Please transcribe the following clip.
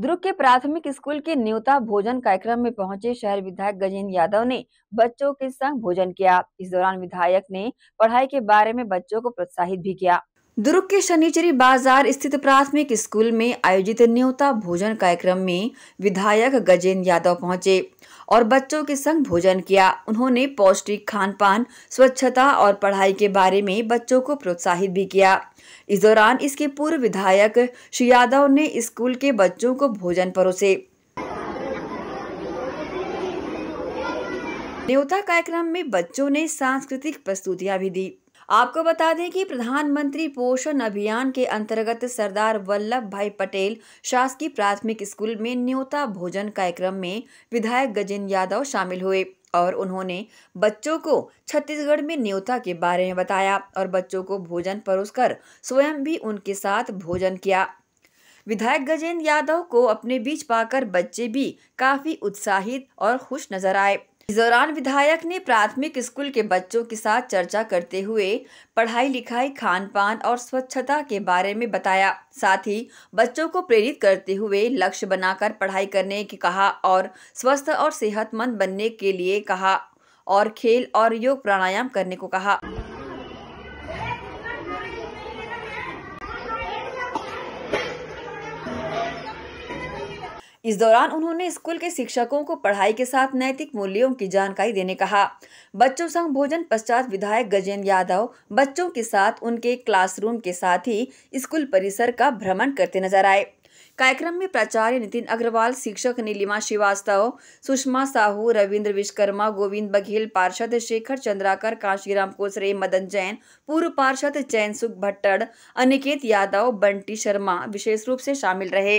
दुर्ग के प्राथमिक स्कूल के न्योता भोजन कार्यक्रम में पहुंचे शहर विधायक गजेंद्र यादव ने बच्चों के संग भोजन किया इस दौरान विधायक ने पढ़ाई के बारे में बच्चों को प्रोत्साहित भी किया दुर्ग के शनिचरी बाजार स्थित प्राथमिक स्कूल में आयोजित न्योता भोजन कार्यक्रम में विधायक गजेंद्र यादव पहुंचे और बच्चों के संग भोजन किया उन्होंने पौष्टिक खान पान स्वच्छता और पढ़ाई के बारे में बच्चों को प्रोत्साहित भी किया इस दौरान इसके पूर्व विधायक श्री यादव ने स्कूल के बच्चों को भोजन परोसे न्योता कार्यक्रम में बच्चों ने सांस्कृतिक प्रस्तुतियां भी दी आपको बता दें कि प्रधानमंत्री पोषण अभियान के अंतर्गत सरदार वल्लभ भाई पटेल शासकीय प्राथमिक स्कूल में न्योता भोजन कार्यक्रम में विधायक गजेंद्र यादव शामिल हुए और उन्होंने बच्चों को छत्तीसगढ़ में न्योता के बारे में बताया और बच्चों को भोजन परोसकर स्वयं भी उनके साथ भोजन किया विधायक गजेंद्र यादव को अपने बीच पाकर बच्चे भी काफी उत्साहित और खुश नजर आए इस दौरान विधायक ने प्राथमिक स्कूल के बच्चों के साथ चर्चा करते हुए पढ़ाई लिखाई खान पान और स्वच्छता के बारे में बताया साथ ही बच्चों को प्रेरित करते हुए लक्ष्य बनाकर पढ़ाई करने की कहा और स्वस्थ और सेहतमंद बनने के लिए कहा और खेल और योग प्राणायाम करने को कहा इस दौरान उन्होंने स्कूल के शिक्षकों को पढ़ाई के साथ नैतिक मूल्यों की जानकारी देने कहा बच्चों संग भोजन पश्चात विधायक गजेंद्र यादव बच्चों के साथ उनके क्लासरूम के साथ ही स्कूल परिसर का भ्रमण करते नजर आए कार्यक्रम में प्राचार्य नितिन अग्रवाल शिक्षक नीलिमा श्रीवास्तव सुषमा साहू रविंद्र विश्वकर्मा गोविंद बघेल पार्षद शेखर चंद्राकर कांशीराम कोसरे मदन जैन पूर्व पार्षद चैन सुख भट्टड़ अनिकेत यादव बंटी शर्मा विशेष रूप से शामिल रहे